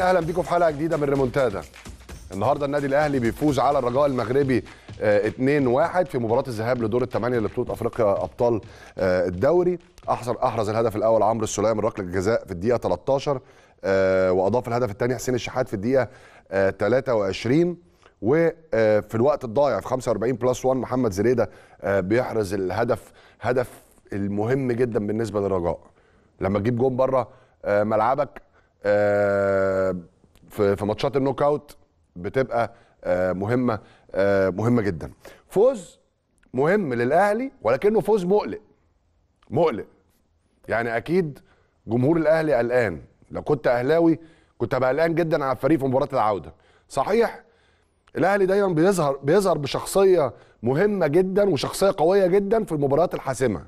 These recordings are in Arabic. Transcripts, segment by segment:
اهلا بيكم في حلقه جديده من ريمونتادا النهارده النادي الاهلي بيفوز على الرجاء المغربي 2-1 آه، في مباراه الذهاب لدور الثمانيه لبطوله افريقيا ابطال آه، الدوري احرز احرز الهدف الاول عمرو السليم من ركله جزاء في الدقيقه 13 آه، واضاف الهدف الثاني حسين الشحات في الدقيقه 23 وفي الوقت الضايع في 45 بلس 1 محمد زريده بيحرز الهدف هدف المهم جدا بالنسبه للرجاء لما تجيب جون بره ملعبك آه، في ماتشات النوك اوت بتبقى آه، مهمه آه، مهمه جدا فوز مهم للاهلي ولكنه فوز مقلق مقلق يعني اكيد جمهور الاهلي قلقان لو كنت اهلاوي كنت هبقى قلقان جدا على الفريق في مباراه العوده صحيح الاهلي دايما بيظهر بيظهر بشخصيه مهمه جدا وشخصيه قويه جدا في المباريات الحاسمه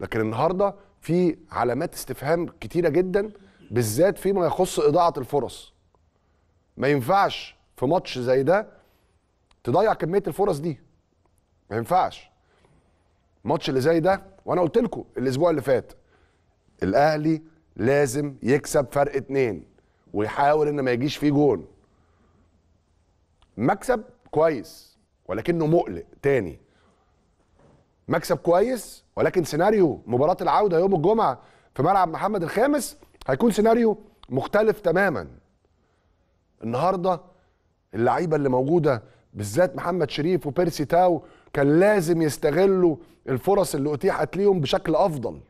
لكن النهارده في علامات استفهام كتيره جدا بالذات فيما يخص اضاعه الفرص ما ينفعش في ماتش زي ده تضيع كميه الفرص دي ما ينفعش ماتش اللي زي ده وانا قلت لكم الاسبوع اللي فات الاهلي لازم يكسب فرق اتنين ويحاول ان ما يجيش فيه جون مكسب كويس ولكنه مقلق تاني مكسب كويس ولكن سيناريو مباراه العوده يوم الجمعه في ملعب محمد الخامس هيكون سيناريو مختلف تماما النهارده اللعيبه اللي موجوده بالذات محمد شريف وبيرسي تاو كان لازم يستغلوا الفرص اللي اتيحت ليهم بشكل افضل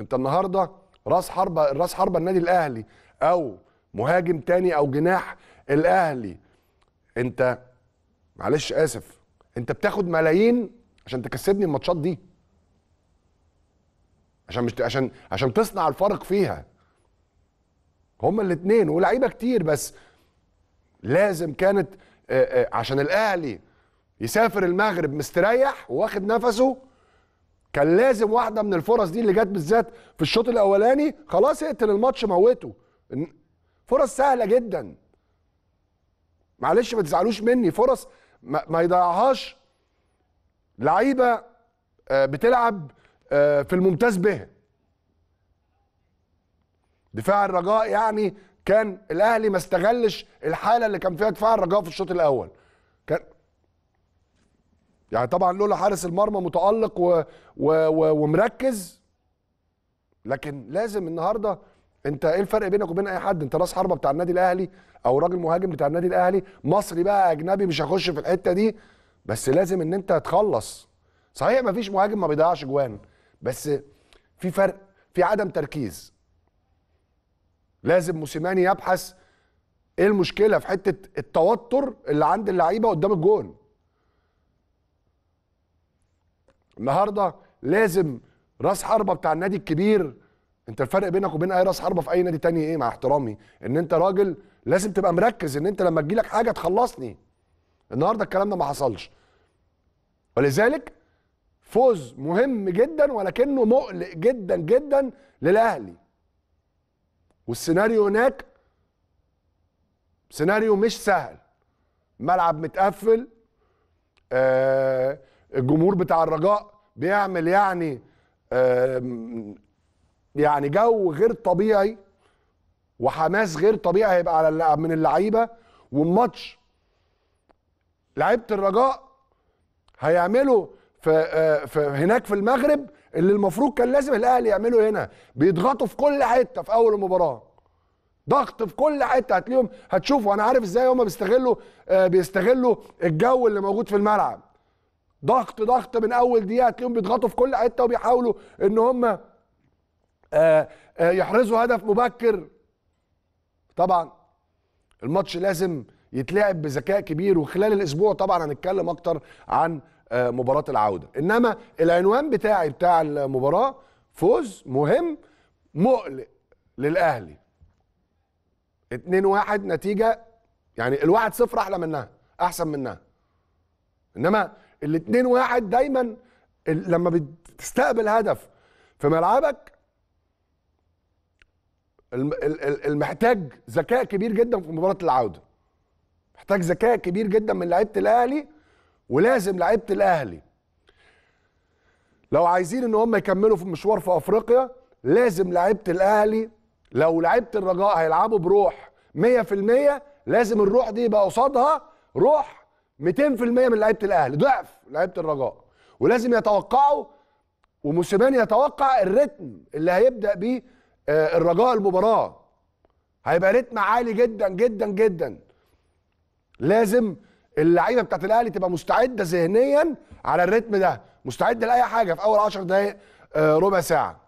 انت النهارده راس حربه راس حربه النادي الاهلي او مهاجم تاني او جناح الاهلي انت معلش اسف انت بتاخد ملايين عشان تكسبني الماتشات دي عشان مش عشان عشان تصنع الفرق فيها هما الاثنين ولاعيبه كتير بس لازم كانت عشان الاهلي يسافر المغرب مستريح واخد نفسه كان لازم واحده من الفرص دي اللي جت بالذات في الشوط الاولاني خلاص اقتل الماتش موته فرص سهله جدا معلش ما تزعلوش مني فرص ما يضيعهاش لعيبه آه، بتلعب آه، في الممتاز به دفاع الرجاء يعني كان الاهلي ما استغلش الحاله اللي كان فيها دفاع الرجاء في الشوط الاول كان يعني طبعا لولا حارس المرمى متالق و... و... و... ومركز لكن لازم النهارده انت ايه الفرق بينك وبين اي حد انت راس حربه بتاع النادي الاهلي او راجل مهاجم بتاع النادي الاهلي مصري بقى اجنبي مش هخش في الحته دي بس لازم ان انت تخلص صحيح ما فيش مهاجم ما بيضيعش جوان بس في فرق في عدم تركيز لازم موسيماني يبحث ايه المشكله في حته التوتر اللي عند اللعيبه قدام الجون النهارده لازم راس حربه بتاع النادي الكبير انت الفرق بينك وبين اي راس حربه في اي نادي تاني ايه مع احترامي ان انت راجل لازم تبقى مركز ان انت لما تجيلك حاجه تخلصني النهارده الكلام ده ما حصلش ولذلك فوز مهم جدا ولكنه مقلق جدا جدا للاهلي والسيناريو هناك سيناريو مش سهل ملعب متقفل آه الجمهور بتاع الرجاء بيعمل يعني آه يعني جو غير طبيعي وحماس غير طبيعي هيبقى على من اللعيبه والماتش لعيبه الرجاء هيعملوا في, آه، في هناك في المغرب اللي المفروض كان لازم الاهلي يعمله هنا بيضغطوا في كل حته في اول المباراه ضغط في كل حته هتلاقيهم هتشوفوا انا عارف ازاي هم بيستغلوا آه، بيستغلوا الجو اللي موجود في الملعب ضغط ضغط من اول دقيقه هتلاقيهم بيضغطوا في كل حته وبيحاولوا ان هم آه، آه، يحرزوا هدف مبكر طبعا الماتش لازم يتلعب بذكاء كبير وخلال الاسبوع طبعا هنتكلم اكتر عن آه، مباراه العوده انما العنوان بتاعي بتاع المباراه فوز مهم مقلق للاهلي 2-1 نتيجه يعني الواحد صفر احلى منها احسن منها انما ال 2-1 دايما لما بتستقبل هدف في ملعبك المحتاج ذكاء كبير جدا في مباراه العوده محتاج ذكاء كبير جدا من لعيبه الاهلي ولازم لعيبه الاهلي لو عايزين ان هم يكملوا في مشوار في افريقيا لازم لعيبه الاهلي لو لعيبه الرجاء هيلعبوا بروح 100% لازم الروح دي يبقى قصادها روح 200% من لعيبه الاهلي ضعف لعيبه الرجاء ولازم يتوقعوا وموسيماني يتوقع الريتم اللي هيبدا بيه آه، الرجاء المباراه هيبقى رتم عالي جدا جدا جدا لازم اللعيبه بتاعت الاهلي تبقى مستعده ذهنيا على الريتم ده مستعده لاي حاجه في اول عشر دقائق آه، ربع ساعه